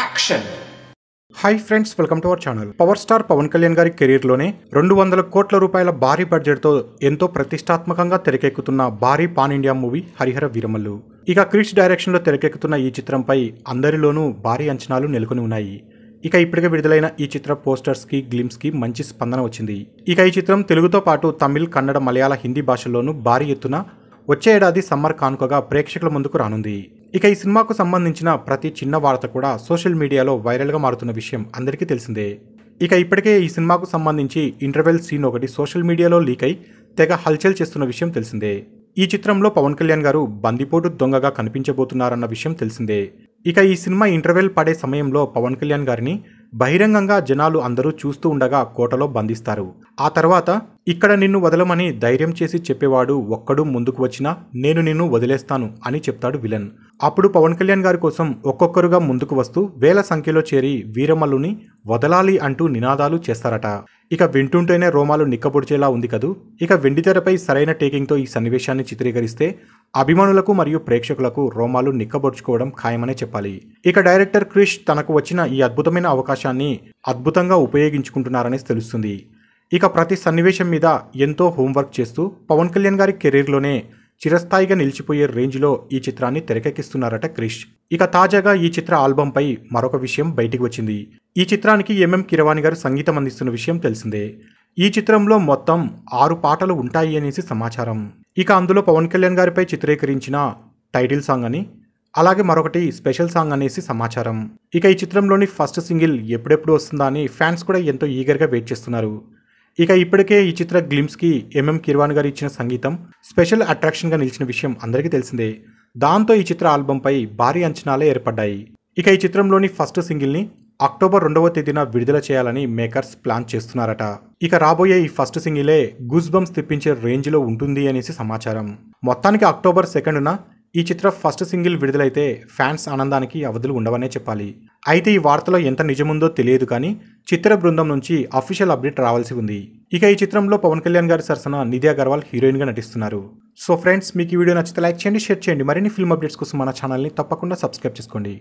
action hi friends welcome to our channel power star Pawan Kalyan గారి కెరీర్లోనే రెండు వందల కోట్ల రూపాయల భారీ బడ్జెట్తో ఎంతో ప్రతిష్టాత్మకంగా తెరకెక్కుతున్న భారీ pan India movie Harihara Veeramallu ఇక క్రిష్ డైరెక్షన్లో తెరకెక్కుతున్న ఈ చిత్రంపై అందరిలోనూ భారీ అంచనాలు నెలకొని ఉన్నాయి ఇక ఇప్పటికే విడుదలైన ఈ చిత్ర పోస్టర్స్కి గ్లిమ్స్కి మంచి స్పందన వచ్చింది ఇక ఈ చిత్రం తెలుగుతో పాటు తమిళ్ కన్నడ మలయాళ హిందీ భాషల్లోనూ భారీ ఎత్తున వచ్చే ఏడాది సమ్మర్ కానుకగా ప్రేక్షకుల ముందుకు రానుంది ఇక ఈ సినిమాకు సంబంధించిన ప్రతి చిన్న వార్త కూడా సోషల్ మీడియాలో వైరల్గా మారుతున్న విషయం అందరికీ తెలిసిందే ఇక ఇప్పటికే ఈ సినిమాకు సంబంధించి ఇంటర్వెల్ సీన్ ఒకటి సోషల్ మీడియాలో లీక్ అయి తెగ హల్చల్ చేస్తున్న విషయం తెలిసిందే ఈ చిత్రంలో పవన్ కళ్యాణ్ గారు బందిపోటు దొంగగా కనిపించబోతున్నారన్న విషయం తెలిసిందే ఇక ఈ సినిమా ఇంటర్వెల్ పడే సమయంలో పవన్ కళ్యాణ్ గారిని బహిరంగంగా జనాలు అందరూ చూస్తూ ఉండగా కోటలో బంధిస్తారు ఆ తర్వాత ఇక్కడ నిన్ను వదలమని ధైర్యం చేసి చెప్పేవాడు ఒక్కడు ముందుకు వచ్చినా నేను నిన్ను వదిలేస్తాను అని చెప్తాడు విలన్ అప్పుడు పవన్ కళ్యాణ్ గారి కోసం ఒక్కొక్కరుగా ముందుకు వస్తూ వేల సంఖ్యలో చేరి వీరమల్లుని వదలాలి అంటూ నినాదాలు చేస్తారట ఇక వింటుంటేనే రోమాలు నిక్కపొడిచేలా ఉంది కదూ ఇక వెండితెరపై సరైన టేకింగ్తో ఈ సన్నివేశాన్ని చిత్రీకరిస్తే అభిమానులకు మరియు ప్రేక్షకులకు రోమాలు నిక్కబొడుచుకోవడం ఖాయమనే చెప్పాలి ఇక డైరెక్టర్ క్రిష్ తనకు వచ్చిన ఈ అద్భుతమైన అవకాశాన్ని అద్భుతంగా ఉపయోగించుకుంటున్నారని తెలుస్తుంది ఇక ప్రతి సన్నివేశం మీద ఎంతో హోంవర్క్ చేస్తూ పవన్ కళ్యాణ్ గారి కెరీర్లోనే చిరస్థాయిగా నిలిచిపోయే రేంజ్లో ఈ చిత్రాన్ని తెరకెక్కిస్తున్నారట క్రిష్ ఇక తాజాగా ఈ చిత్ర ఆల్బంపై మరొక విషయం బయటికి వచ్చింది ఈ చిత్రానికి ఎంఎం కిరవాణి గారు సంగీతం అందిస్తున్న విషయం తెలిసిందే ఈ చిత్రంలో మొత్తం ఆరు పాటలు ఉంటాయి అనేసి సమాచారం ఇక అందులో పవన్ కళ్యాణ్ గారిపై చిత్రీకరించిన టైటిల్ సాంగ్ అని అలాగే మరొకటి స్పెషల్ సాంగ్ అనేసి సమాచారం ఇక ఈ చిత్రంలోని ఫస్ట్ సింగిల్ ఎప్పుడెప్పుడు వస్తుందా అని ఫ్యాన్స్ కూడా ఎంతో ఈగర్గా వెయిట్ చేస్తున్నారు ఇక ఇప్పటికే ఈ చిత్ర గ్లిమ్స్కి ఎంఎం కిర్వాణ్ గారు ఇచ్చిన సంగీతం స్పెషల్ అట్రాక్షన్గా నిలిచిన విషయం అందరికీ తెలిసిందే దాంతో ఈ చిత్ర ఆల్బంపై భారీ అంచనాలే ఏర్పడ్డాయి ఇక ఈ చిత్రంలోని ఫస్ట్ సింగిల్ని అక్టోబర్ రెండవ తేదీన విడుదల చేయాలని మేకర్స్ ప్లాన్ చేస్తున్నారట ఇక రాబోయే ఈ ఫస్ట్ సింగిలే గుజ్ బంప్స్ తెప్పించే రేంజ్లో ఉంటుంది అనేసి సమాచారం మొత్తానికి అక్టోబర్ సెకండున ఈ చిత్ర ఫస్ట్ సింగిల్ విడుదలైతే ఫ్యాన్స్ ఆనందానికి అవధులు ఉండవనే చెప్పాలి అయితే ఈ వార్తలో ఎంత నిజముందో తెలియదు కానీ చిత్ర బృందం నుంచి అఫీషియల్ అప్డేట్ రావాల్సి ఉంది ఇక ఈ చిత్రంలో పవన్ కళ్యాణ్ గారి సరసన నిధి అగర్వాల్ హీరోయిన్గా నటిస్తున్నారు సో ఫ్రెండ్స్ మీకు ఈ వీడియో నచ్చితే లైక్ చేయండి షేర్ చేయండి మరిన్ని ఫిల్మ్ అప్డేట్స్ కోసం మన ఛానల్ని తప్పకుండా సబ్స్క్రైబ్ చేసుకోండి